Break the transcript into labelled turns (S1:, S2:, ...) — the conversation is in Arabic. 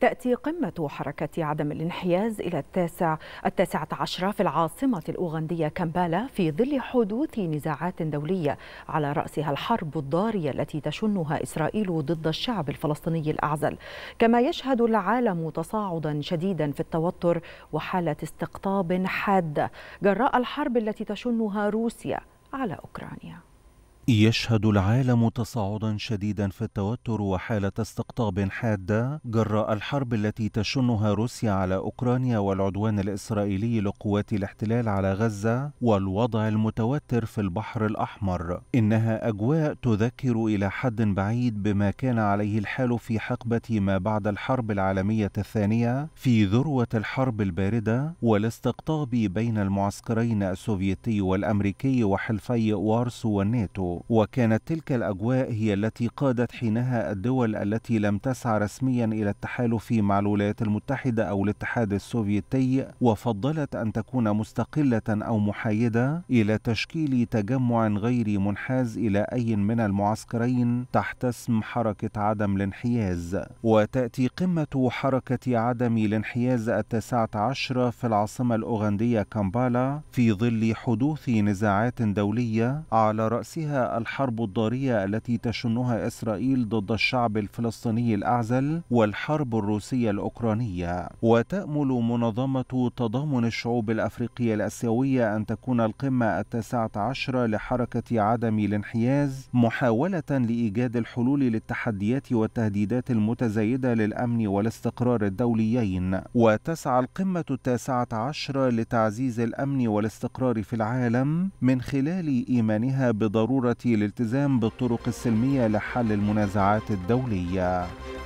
S1: تأتي قمة حركة عدم الانحياز إلى التاسع التاسعة عشرة في العاصمة الأوغندية كامبالا في ظل حدوث نزاعات دولية على رأسها الحرب الضارية التي تشنها إسرائيل ضد الشعب الفلسطيني الأعزل كما يشهد العالم تصاعدا شديدا في التوتر وحالة استقطاب حادة جراء الحرب التي تشنها روسيا على أوكرانيا
S2: يشهد العالم تصاعدا شديدا في التوتر وحالة استقطاب حادة جراء الحرب التي تشنها روسيا على أوكرانيا والعدوان الإسرائيلي لقوات الاحتلال على غزة والوضع المتوتر في البحر الأحمر إنها أجواء تذكر إلى حد بعيد بما كان عليه الحال في حقبة ما بعد الحرب العالمية الثانية في ذروة الحرب الباردة والاستقطاب بين المعسكرين السوفيتي والأمريكي وحلفي وارسو والناتو وكانت تلك الأجواء هي التي قادت حينها الدول التي لم تسعى رسميا إلى التحالف مع الولايات المتحدة أو الاتحاد السوفيتي وفضلت أن تكون مستقلة أو محايدة إلى تشكيل تجمع غير منحاز إلى أي من المعسكرين تحت اسم حركة عدم الانحياز وتأتي قمة حركة عدم الانحياز التاسعة عشرة في العاصمة الأوغندية كامبالا في ظل حدوث نزاعات دولية على رأسها الحرب الضارية التي تشنها إسرائيل ضد الشعب الفلسطيني الأعزل والحرب الروسية الأوكرانية وتأمل منظمة تضامن الشعوب الأفريقية الأسيوية أن تكون القمة التاسعة عشرة لحركة عدم الانحياز محاولة لإيجاد الحلول للتحديات والتهديدات المتزايدة للأمن والاستقرار الدوليين وتسعى القمة التاسعة عشرة لتعزيز الأمن والاستقرار في العالم من خلال إيمانها بضرورة الالتزام بالطرق السلمية لحل المنازعات الدولية